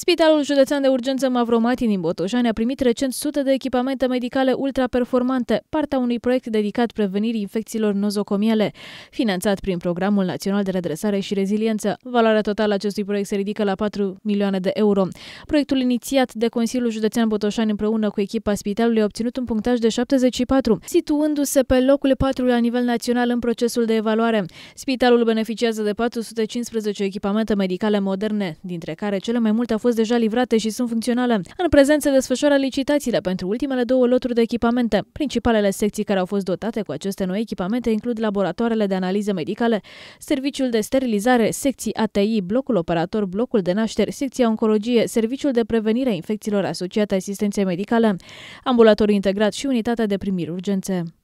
Spitalul Județean de Urgență Mavromati din Botoșani a primit recent sute de echipamente medicale ultraperformante, partea unui proiect dedicat prevenirii infecțiilor nozocomiale, finanțat prin Programul Național de Redresare și Reziliență. Valoarea totală a acestui proiect se ridică la 4 milioane de euro. Proiectul inițiat de Consiliul Județean Botoșani împreună cu echipa spitalului a obținut un punctaj de 74, situându-se pe locul 4 la nivel național în procesul de evaluare. Spitalul beneficiază de 415 echipamente medicale moderne, dintre care cele mai multe au fost fost deja livrate și sunt funcționale. În prezent se desfășoară licitațiile pentru ultimele două loturi de echipamente. Principalele secții care au fost dotate cu aceste noi echipamente includ laboratoarele de analize medicale, serviciul de sterilizare, secții ATI, blocul operator, blocul de nașteri, secția oncologie, serviciul de prevenire a infecțiilor asociate asistenței medicale, ambulatorul integrat și unitatea de primiri urgențe.